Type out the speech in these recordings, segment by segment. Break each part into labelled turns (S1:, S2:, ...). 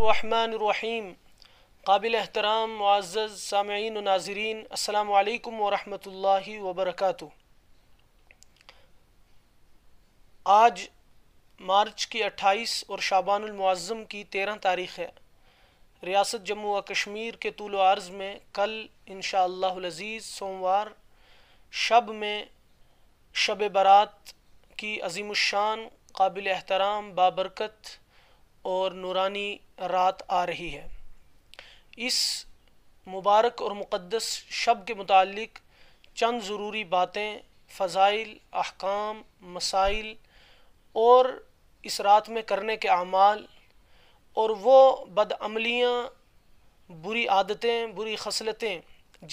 S1: रहीम काबिल एहतराम मुआज़ सामीन नाजरीन अल्लाम वरहि वबरक आज मार्च की अट्ठाईस और शाबानमज़म की तेरह तारीख है रियासत जम्मू व कश्मीर के तूल अर्ज़ में कल इन अज़ीज़ सोमवार शब में शब बारात की अजीम शान काबिल एहतराम बाबरकत और नूरानी रात आ रही है इस मुबारक और मुक़दस शब के मुतालिक चंद ज़रूरी बातें फ़जाइल अहकाम मसाइल और इस रात में करने के अमाल और वो बदअमलियाँ बुरी आदतें बुरी खसलतें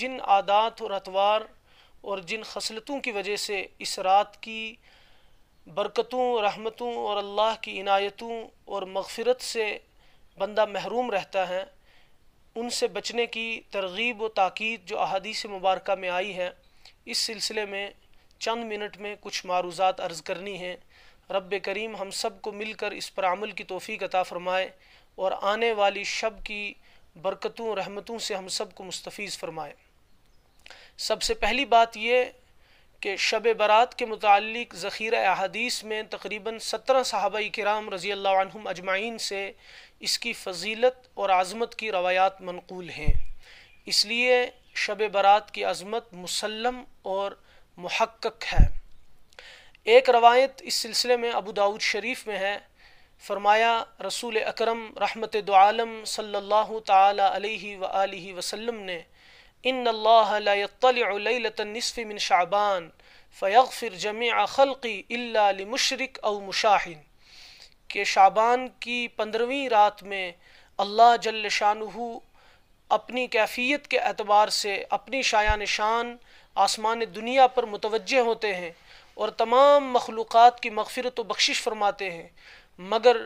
S1: जिन आदात और अतवार और जिन खसलतों की वजह से इस रात की बरकतों रहमतों और अल्लाह की इनायतों और मगफ़रत से बंदा महरूम रहता है उनसे बचने की तरगीब व ताक़द जो अहदीस मुबारक में आई है इस सिलसिले में चंद मिनट में कुछ मारूज़ात अर्ज़ करनी है रब करीम हम सब को मिलकर इस पर अमल की तोफ़ी अता फ़रमाए और आने वाली शब की बरकतों रहमतों से हम सब को मुस्तफ़ फ़रमाए सबसे पहली बात ये कि शब बारात के मुतल ज़ख़ीरा अहादीस में तकरीबन सत्रह साहबा कराम रज़ी अल्लाम अजमाइन से इसकी फजीलत और आज़मत की रवायात मनकूल हैं इसलिए शब बारात की आज़मत मुसलम और महक्क है एक रवायत इस सिलसिले में अबू दाऊद शरीफ में है फरमाया रसूल अक्रम रहमत दोम सल्ला अलैहि वसल्लम ने इन अल्लाहतलतनसफ़ मिन शाबान फ़िर जमी खल़ी अल्लामशरक अव मुशाहिन के शाबान की पंद्रहवीं रात में अल्लाह जल शाह अपनी कैफियत के अतबार से अपनी शाया निशान आसमान दुनिया पर मुतवजह होते हैं और तमाम मखलूक़ की मगफ़रत बख्शिश फ़रमाते हैं मगर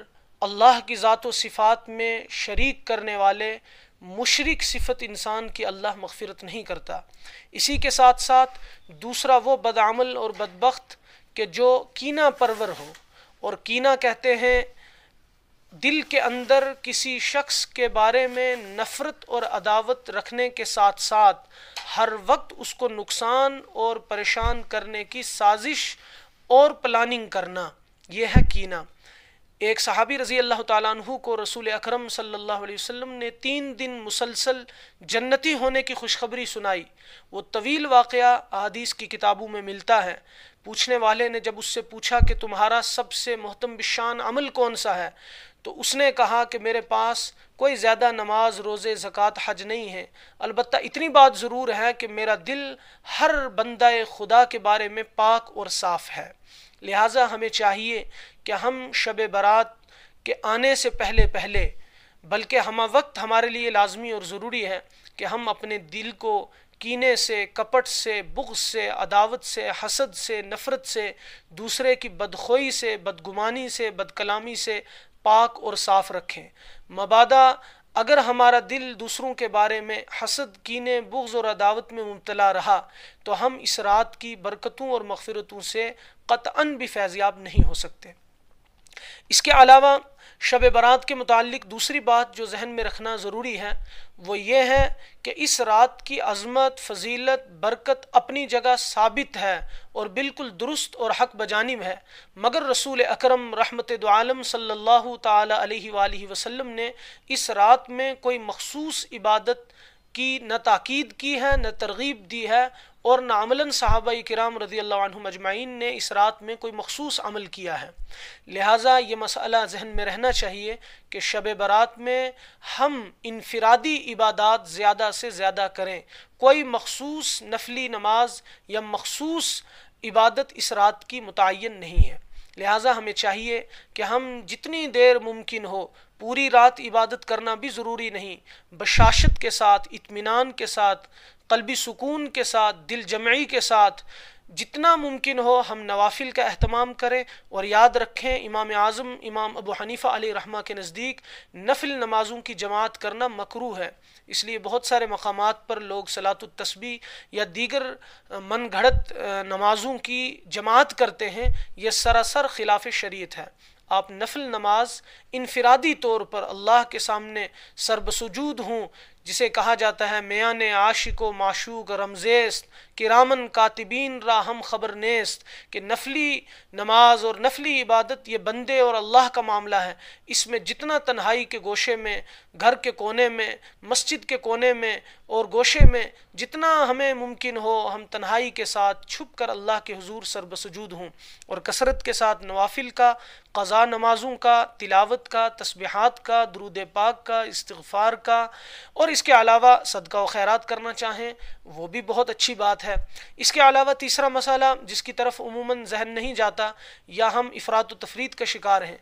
S1: अल्लाह की ज़ात सिफ़ात में शरीक करने वाले मुशरक सिफत इंसान की अल्लाह मगफरत नहीं करता इसी के साथ साथ दूसरा वो बदआमल और बदबخت के जो कीना परवर हो और कीना कहते हैं दिल के अंदर किसी शख्स के बारे में नफ़रत और अदावत रखने के साथ साथ हर वक्त उसको नुकसान और परेशान करने की साजिश और प्लानिंग करना यह है कीना एक सहाबी रज़ी अल्लाह तु को रसूल अकरम सल्लल्लाहु अलैहि वसल्लम ने तीन दिन मुसलसल जन्नती होने की खुशखबरी सुनाई वो तवील वाक़ अदीस की किताबों में मिलता है पूछने वाले ने जब उससे पूछा कि तुम्हारा सबसे महतम बिशान अमल कौन सा है तो उसने कहा कि मेरे पास कोई ज़्यादा नमाज रोज़े ज़क़़त हज नहीं है अलबत् इतनी बात ज़रूर है कि मेरा दिल हर बंदा खुदा के बारे में पाक और साफ़ है लिहाजा हमें चाहिए कि हम शब बारात के आने से पहले पहले बल्कि हम वक्त हमारे लिए लाजमी और ज़रूरी है कि हम अपने दिल को कीने से कपट से बुग से अदावत से हसद से नफ़रत से दूसरे की बदखोई से बदगुमानी से बदकलामी से पाक और साफ़ रखें मबादा अगर हमारा दिल दूसरों के बारे में हसद कीने बुग्ज़ और अदावत में मुबतला रहा तो हम इस रात की बरकतों और मफ़रतों से कतअन भी फैज़याब नहीं हो सकते इसके अलावा शब बारात के मुतालिक दूसरी बात जो जहन में रखना ज़रूरी है वो ये है कि इस रात की अज़मत फजीलत बरकत अपनी जगह साबित है और बिल्कुल दुरुस्त और हक बजानब है मगर रसूल अक्रम रहमत दोम सल्ला वसम ने इस रात में कोई मखसूस इबादत की न ताक़ीद की है न तरगीब दी है और नामलन साहबा कराम रज़ी अल्लाजमाइन मजमाइन ने इस रात में कोई मखसूस अमल किया है लिहाजा ये मसला जहन में रहना चाहिए कि शब बारात में हम इनफरादी इबादत ज़्यादा से ज़्यादा करें कोई मखसूस नफली नमाज या मखसूस इबादत इस रात की मुतन नहीं है लिहाजा हमें चाहिए कि हम जितनी देर मुमकिन हो पूरी रात इबादत करना भी ज़रूरी नहीं बशाशत के साथ इतमान के साथ कलबी सुकून के साथ दिल जमई के साथ जितना मुमकिन हो हम नवाफिल का अहतमाम करें और याद रखें इमाम आज़म इमाम अबू हनीफ़ा अली रहमा के नज़दीक नफिल नमाज़ों की जमात करना मकरू है इसलिए बहुत सारे मकाम पर लोग सलात तस्बी या दीगर मन घड़त नमाज़ों की जमात करते हैं यह सरासर खिलाफ शरीत है आप नफिल नमाज इनफरादी तौर पर अल्लाह के सामने सरबसजूद हों जिसे कहा जाता है मैान आशिक व माशूक रमजेस्त रामन कातिबीन राहम खबर नेस्त कि नफली नमाज और नफली इबादत ये बंदे और अल्लाह का मामला है इसमें जितना तन्हाई के गोशे में घर के कोने में मस्जिद के कोने में और गोशे में जितना हमें मुमकिन हो हम तन्हाई के साथ छुप कर अल्लाह के हजूर सरबसजूद हूँ और कसरत के साथ नवाफिल का क़ज़ा नमाज़ों का तिलावत का तस्बहत का दरूद पाक का इस्तफ़ार का और इसके अलावा सदका व खैरात करना चाहें वो भी बहुत अच्छी बात है इसके अलावा तीसरा मसाला जिसकी तरफ उमूमन जहन नहीं जाता या हम अफरात तफरीत का शिकार हैं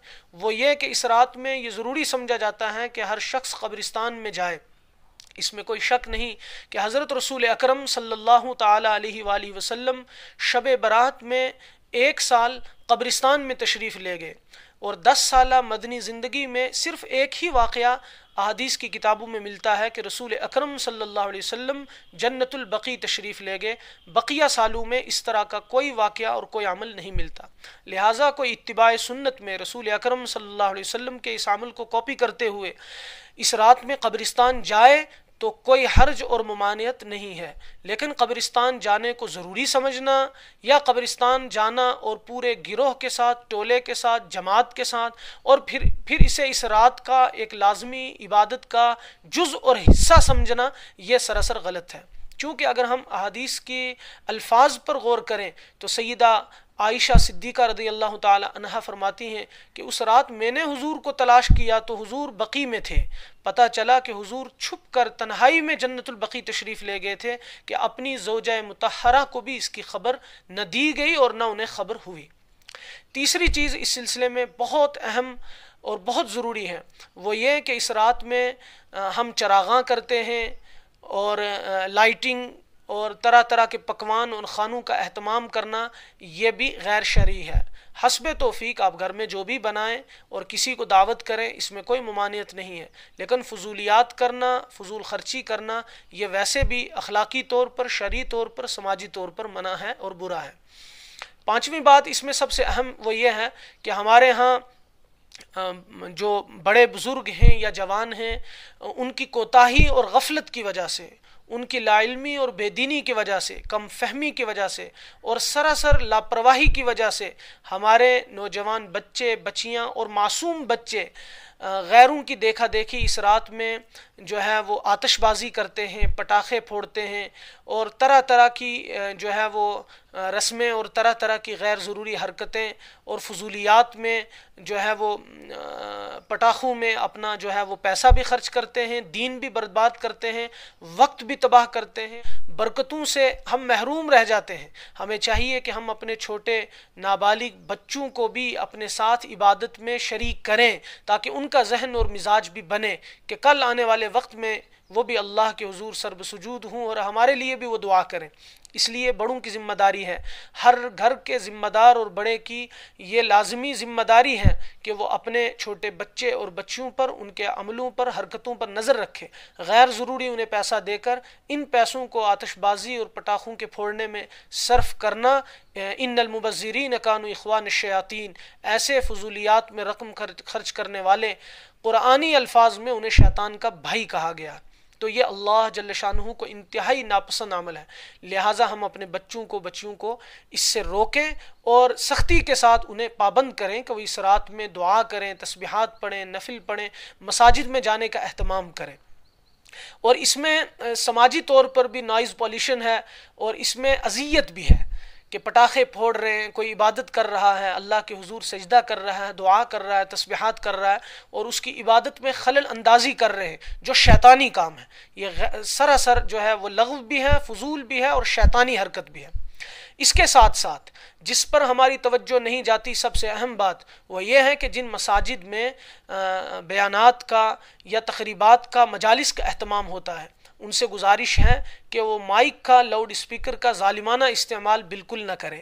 S1: वो ये कि इस रात में ये ज़रूरी समझा जाता है कि हर शख्स कब्रिस्तान में जाए इसमें कोई शक नहीं कि हज़रत रसूल अकरम सल्लल्लाहु अलैहि वसल्लम शब बरात में एक साल कब्रिस्तान में तशरीफ़ ले गए और दस साल मदनी ज़िंदगी में सिर्फ़ एक ही वाक़ अदीस की किताबों में मिलता है कि रसूल अकरम सल्लल्लाहु अलैहि वसल्लम तशरीफ़ ले गए बकिया सालों में इस तरह का कोई वाक़ और कोई अमल नहीं मिलता लिहाजा कोई इतबा सुन्नत में रसूल अकरम सल्लल्लाहु अलैहि वसल्लम के इस अमल को कॉपी करते हुए इस रात में कब्रिस्तान जाए तो कोई हर्ज और ममानियत नहीं है लेकिन कब्रिस्तान जाने को ज़रूरी समझना या कब्रिस्तान जाना और पूरे गिरोह के साथ टोले के साथ जमात के साथ और फिर फिर इसे इस रात का एक लाजमी इबादत का जुज़ और हिस्सा समझना ये सरासर गलत है क्योंकि अगर हम अदीस के अल्फाज पर गौर करें तो सैदा आयशा सिद्दीक़ा रदी अल्लाह तहा फरमाती हैं कि उस रात मैंने हुजूर को तलाश किया तो हुजूर बकी में थे पता चला कि हुजूर छुप कर तन्हाई में जन्नतुलबकी तशरीफ़ ले गए थे कि अपनी जोजा मतहरा को भी इसकी खबर न दी गई और न उन्हें खबर हुई तीसरी चीज़ इस सिलसिले में बहुत अहम और बहुत ज़रूरी है वो ये कि इस रात में हम चरागा करते हैं और लाइटिंग और तरह तरह के पकवान और ख़ानों का अहतमाम करना ये भी गैर शरी है हसब तोफ़ी आप घर में जो भी बनाएं और किसी को दावत करें इसमें कोई ममानियत नहीं है लेकिन फजूलियात करना फजूल खर्ची करना ये वैसे भी अखलाकी तौर पर शरी तौर पर समाजी तौर पर मना है और बुरा है पाँचवीं बात इसमें सबसे अहम वो ये है कि हमारे यहाँ जो बड़े बुज़ुर्ग हैं या जवान हैं उनकी कोताही और गफलत की वजह से उनकी लाइलमी और बेदीनी की वजह से कम फहमी की वजह से और सरासर लापरवाही की वजह से हमारे नौजवान बच्चे बच्चियाँ और मासूम बच्चे गैरों की देखा देखी इस रात में जो है वो आतशबाज़ी करते हैं पटाखे फोड़ते हैं और तरह तरह की जो है वो रस्में और तरह तरह की गैर ज़रूरी हरकतें और फजूलियात में जो है वो पटाखों में अपना जो है वो पैसा भी खर्च करते हैं दीन भी बर्बाद करते हैं वक्त भी तबाह करते हैं बरकतों से हम महरूम रह जाते हैं हमें चाहिए कि हम अपने छोटे नाबालिग बच्चों को भी अपने साथ इबादत में शरीक करें ताकि उनका जहन और मिजाज भी बने कि कल आने वाले वक्त में वो भी अल्लाह के हजूर सरबसजूद हूँ और हमारे लिए भी वो दुआ करें इसलिए बड़ों की जिम्मेदारी है हर घर के ज़िम्मेदार और बड़े की ये लाजमी ज़िम्मेदारी है कि वो अपने छोटे बच्चे और बच्चियों पर उनके अमलों पर हरकतों पर नज़र रखे गैर ज़रूरी उन्हें पैसा देकर इन पैसों को आतशबाजी और पटाखों के फोड़ने में सर्फ करना इन अलमुबज़रीन कानू अखवान शयातीन ऐसे फजूलियात में रकम खर्च करने वाले क़ुरानी अल्फाज में उन्हें शैतान का भाई कहा गया तो ये अल्लाह जल शाह को इंतहाई नापसंद अमल है लिहाजा हम अपने बच्चों को बच्चियों को इससे रोकें और सख्ती के साथ उन्हें पाबंद करें कि वो इस रात में दुआ करें तस्बीहात पढ़ें नफिल पढ़ें मसाजिद में जाने का अहतमाम करें और इसमें समाजी तौर पर भी नॉइज़ पॉल्यूशन है और इसमें अजियत भी है कि पटाखे फोड़ रहे हैं कोई इबादत कर रहा है अल्लाह के हुजूर सजदा कर रहा है दुआ कर रहा है तस्बीहात कर रहा है और उसकी इबादत में खलल अंदाजी कर रहे हैं जो शैतानी काम है ये सरासर जो है वो लघव भी है फजूल भी है और शैतानी हरकत भी है इसके साथ साथ जिस पर हमारी तवज्जो नहीं जाती सबसे अहम बात वह यह है कि जिन मसाजिद में बयानात का या तकरीबात का मजालिस का अहतमाम होता है उनसे गुजारिश है कि वो माइक का लाउड स्पीकर का ालिमाना इस्तेमाल बिल्कुल ना करें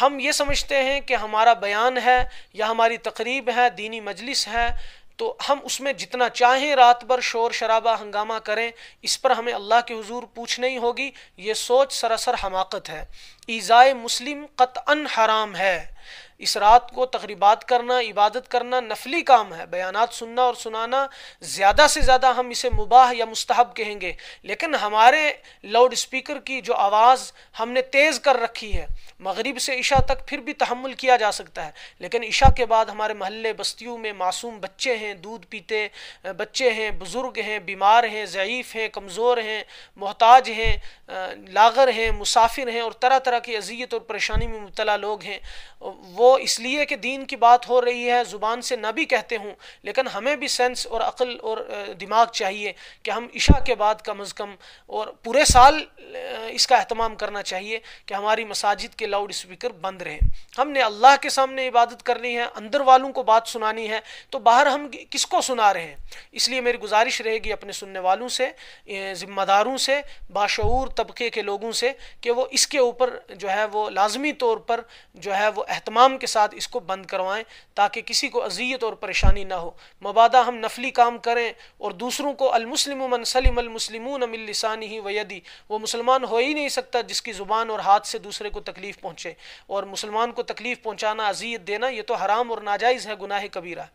S1: हम ये समझते हैं कि हमारा बयान है या हमारी तकरीब है दीनी मजलिस है तो हम उसमें जितना चाहें रात भर शोर शराबा हंगामा करें इस पर हमें अल्लाह के हुजूर पूछनी होगी ये सोच सरासर हमाकत है ईज़ाए मुस्लिम कतअन हराम है इस रात को तकरीबात करना इबादत करना नफली काम है बयानात सुनना और सुनाना ज़्यादा से ज़्यादा हम इसे मुबाह या मुस्तहब कहेंगे लेकिन हमारे लाउड स्पीकर की जो आवाज़ हमने तेज़ कर रखी है मग़रब से इशा तक फिर भी तहमुल किया जा सकता है लेकिन इशा के बाद हमारे महल्ले बस्तियों में मासूम बच्चे हैं दूध पीते बच्चे हैं बुज़ुर्ग हैं बीमार हैं ज़यीफ़ हैं कमज़ोर हैं मोहताज हैं लागर हैं मुसाफिर हैं और तरह तरह की अजियत और परेशानी में मुबला लोग हैं वो इसलिए कि दीन की बात हो रही है ज़ुबान से ना भी कहते हों लेकिन हमें भी सेंस और अक़ल और दिमाग चाहिए कि हम इशा के बाद कम अज़ कम और पूरे साल इसका अहतमाम करना चाहिए कि हमारी मसाजिद के लाउड स्पीकर बंद रहें हमने अल्लाह के सामने इबादत करनी है अंदर वालों को बात सुनानी है तो बाहर हम किसको सुना रहे हैं इसलिए मेरी गुजारिश रहेगी अपने सुनने वालों से ज़िम्मेदारों से बाशूर तबके के लोगों से कि वो इसके ऊपर जो है वो लाजमी तौर पर जो है वो अहतमाम के साथ इसको बंद करवाएं ताकि किसी को अजियत और परेशानी ना हो मबादा हम नफली काम करें और दूसरों को अलमुसलिम मन सलीम अलमुसलिमून मिलसानी ही वी वो मुसलमान हो ही नहीं सकता जिसकी ज़ुबान और हाथ से दूसरे को तकलीफ़ पहुँचे और मुसलमान को तकलीफ़ पहुँचाना अजियत देना ये तो हराम और नाजायज़ है गुनाह कबीरा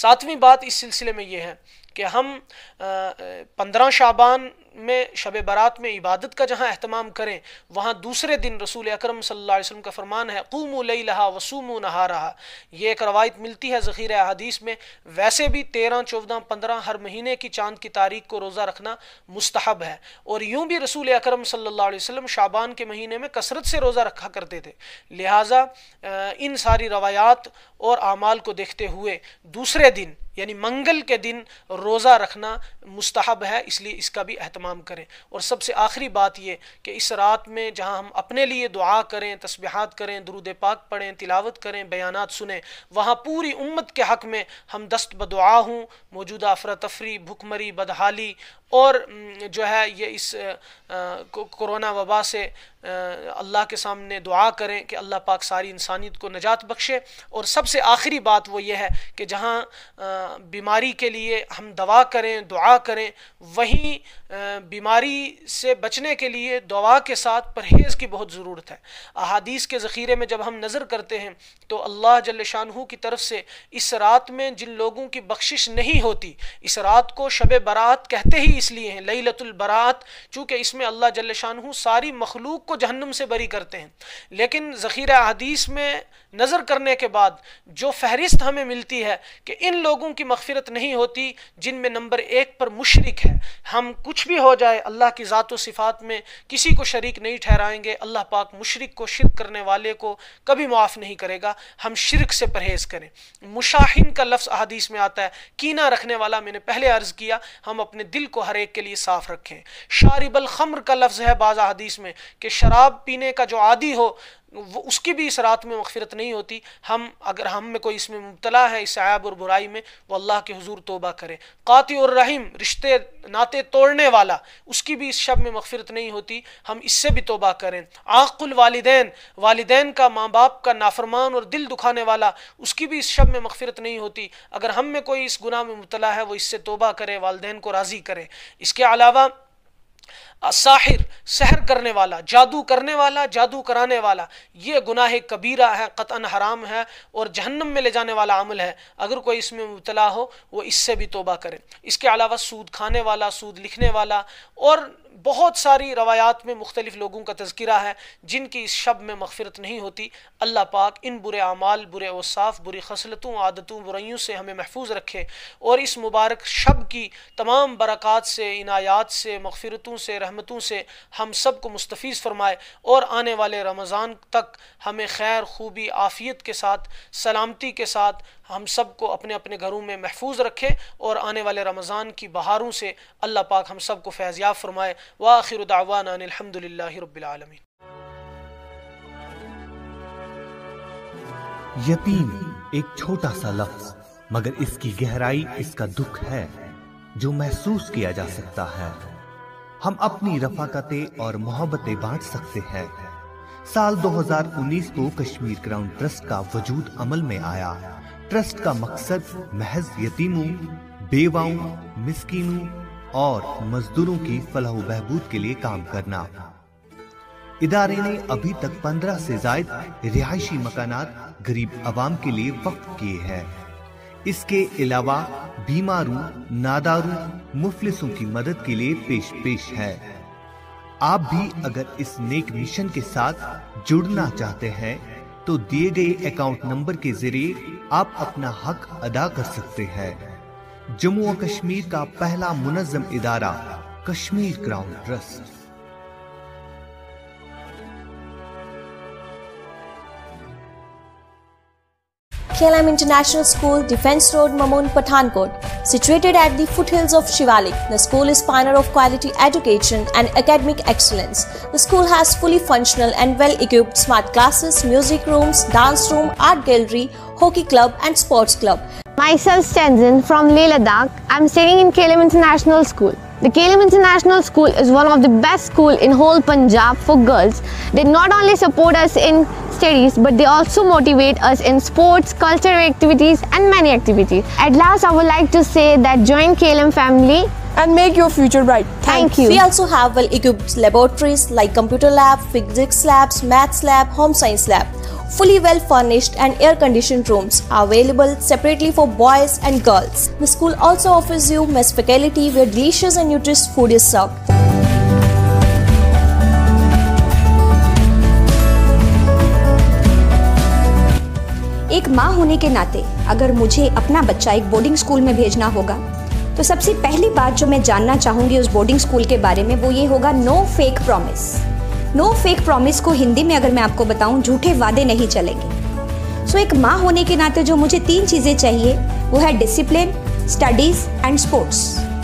S1: सातवीं बात इस सिलसिले में यह है कि हम पंद्रह शाबान में शब बारात में इबादत का जहाँ अहतमाम करें वहाँ दूसरे दिन रसूल अक्रम सम का फ़रमान है कूम लई लहा वसूम नहा रहा यह एक रवायत मिलती है ज़ख़ीर अदीस में वैसे भी तेरह चौदह पंद्रह हर महीने की चांद की तारीख को रोज़ा रखना मुस्तहब है और यूँ भी रसूल अक्रम सल्लल्लाहु शाबान के महीने में कसरत से रोज़ा रखा करते थे लिहाजा इन सारी रवायात और अमाल को देखते हुए दूसरे दिन यानी मंगल के दिन रोज़ा रखना मुस्तहब है इसलिए इसका भी अहतमाम करें और सबसे आखिरी बात यह कि इस रात में जहां हम अपने लिए दुआ करें तस्बहत करें दरुद पाक पढ़ें तिलावत करें बयान सुने वहाँ पूरी उम्मत के हक़ में हम दस्त बदुआ हूँ मौजूदा अफरा तफरी भुखमरी बदहाली और जो है ये इस कोरोना वबा से अल्लाह के सामने दुआ करें कि अल्लाह पाक सारी इंसानियत को नजात बख्शे और सबसे आखिरी बात वो ये है कि जहाँ बीमारी के लिए हम दवा करें दुआ करें वहीं बीमारी से बचने के लिए दवा के साथ परहेज़ की बहुत ज़रूरत है अहादीस के ज़ख़ीरे में जब हम नज़र करते हैं तो अल्लाह जल शाहू की तरफ से इस रात में जिन लोगों की बख्शिश नहीं होती इस रात को शब बारात कहते ही इसलिए हैं बरात चूँकि इसमें अल्लाह जल्ल शाह सारी मखलूक को जहन्नुम से बरी करते हैं लेकिन ज़ख़ीरा हदीस में नज़र करने के बाद जो फहरिस्त हमें मिलती है कि इन लोगों की मफफ़रत नहीं होती जिनमें नंबर एक पर मुशरक है हम कुछ भी हो जाए अल्लाह की ज़ात सिफ़ात में किसी को शरीक नहीं ठहराएंगे अल्लाह पाक मुशरक को शिरक करने वाले को कभी मुआफ़ नहीं करेगा हम शिरक से परहेज़ करें मुशाहिन का लफ्ज़ अदीस में आता है कीना रखने वाला मैंने पहले अर्ज़ किया हम अपने दिल को हर एक के लिए साफ़ रखें शारिबल खम्र का लफ्ज़ है बाज़ अदीस में कि शराब पीने का जो आदि हो वो उसकी भी इस रात में मगफरत नहीं होती हम अगर हम में कोई इसमें मुबतला है इस आयाब और बुराई में वो अल्लाह के हजूर तोबा करे कातिल और रहीम रिश्ते नाते तोड़ने वाला उसकी भी इस शब में मगफरत नहीं होती हम इससे भी तोबा करें आकुल वालदेन वालदेन का माँ बाप का नाफरमान और दिल दुखाने वाला उसकी भी इस शब में मगफरत नहीं होती अगर हम में कोई इस गुनाह में मुबला है वो इससे तोबा करे वालदेन को राज़ी करे इसके अलावा साहिर सहर करने वाला जादू करने वाला जादू कराने वाला ये गुनाह कबीरा है कतन हराम है और जहन्नम में ले जाने वाला अमल है अगर कोई इसमें मुबतला हो वो इससे भी तोबा करे इसके अलावा सूद खाने वाला सूद लिखने वाला और बहुत सारी रवायात में मुख्तलिफ लोगों का तस्करा है जिनकी इस शब में मगफरत नहीं होती अल्लाह पाक इन बुरे अमाल बुरे वसाफ़ बुरी खसलतों आदतों बुराइयों से हमें महफूज रखे और इस मुबारक शब की तमाम बरक़ात से इनायात से मगफरतों से रहमतों से हम सब को मुस्तफ़ फरमाए और आने वाले रमज़ान तक हमें खैर खूबी आफ़ियत के साथ सलामती के साथ हम सब को अपने अपने घरों में महफूज रखे और आने वाले रमज़ान की बहारों से अल्लाह पाक हम सब को फरमाए वाखिर दावान अलहमदिल्ला रबालमीन
S2: यतीम एक छोटा सा लफ्ज मगर इसकी गहराई इसका दुख है जो महसूस किया जा सकता है हम अपनी रफाकतें और मोहब्बतें बांट सकते हैं साल 2019 को कश्मीर क्राउन ट्रस्ट का वजूद अमल में आया ट्रस्ट का मकसद महज यतीमों बेवाओं मिसकीनों और मजदूरों की फलाह बहबूद के लिए काम करना इदारे ने अभी तक पंद्रह से जायद रिहायशी मकानात गरीब आवाम के लिए वक्त किए हैं इसके अलावा बीमारों नादारों मुफलिसों की मदद के लिए पेश पेश है आप भी अगर इस नेक मिशन के साथ जुड़ना चाहते हैं तो दिए गए अकाउंट नंबर के जरिए आप अपना हक अदा कर सकते हैं जम्मू और कश्मीर का पहला मुनजम इदारा Kashmir crown trust KLM International School, Defence Road, Mamun, Pathankot. Situated at the foothills of Shivalik, the school is pioneer of quality education and academic excellence. The school has fully functional and well-equipped smart classes, music rooms, dance room, art gallery, hockey club and sports club. Myself Tenzin from Leh Ladakh. I'm studying in KLM International School. The Kalem International School is one of the best school in whole Punjab for girls. They not only support us in studies but they also motivate us in sports, cultural activities and many activities. At last I would like to say that join Kalem family and make your future bright. Thank you. We also have well equipped laboratories like computer lab, physics labs, maths lab, home science lab. Fully well furnished and air conditioned rooms are available separately for boys and girls. The school also offers you mess facility where delicious and nutritious food is served. एक माँ होने के नाते अगर मुझे अपना बच्चा एक बोर्डिंग स्कूल में भेजना होगा तो सबसे पहली बात जो मैं जानना चाहूंगी उस बोर्डिंग स्कूल के बारे में वो ये होगा no fake promise no fake promise को हिंदी में अगर मैं आपको बताऊँ झूठे वादे नहीं चलेंगे सो so, एक माँ होने के नाते जो मुझे तीन चीज़ें चाहिए वो है डिसिप्लिन स्टडीज़ एंड स्पोर्ट्स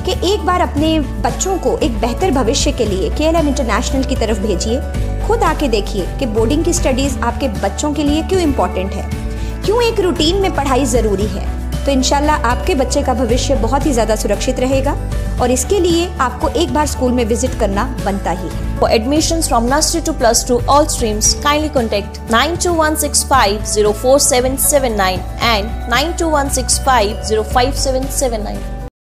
S2: कि एक बार अपने बच्चों को एक बेहतर भविष्य के लिए के इंटरनेशनल की तरफ भेजिए खुद आके देखिए कि बोर्डिंग की स्टडीज़ आपके बच्चों के लिए क्यों इम्पोर्टेंट है क्यों एक रूटीन में पढ़ाई ज़रूरी है तो इन आपके बच्चे का भविष्य बहुत ही ज़्यादा सुरक्षित रहेगा और इसके लिए आपको एक बार स्कूल में विजिट करना बनता ही for admission from nursery to plus two all streams kindly contact nine two one six five zero four seven seven nine and nine two one six five zero five seven seven nine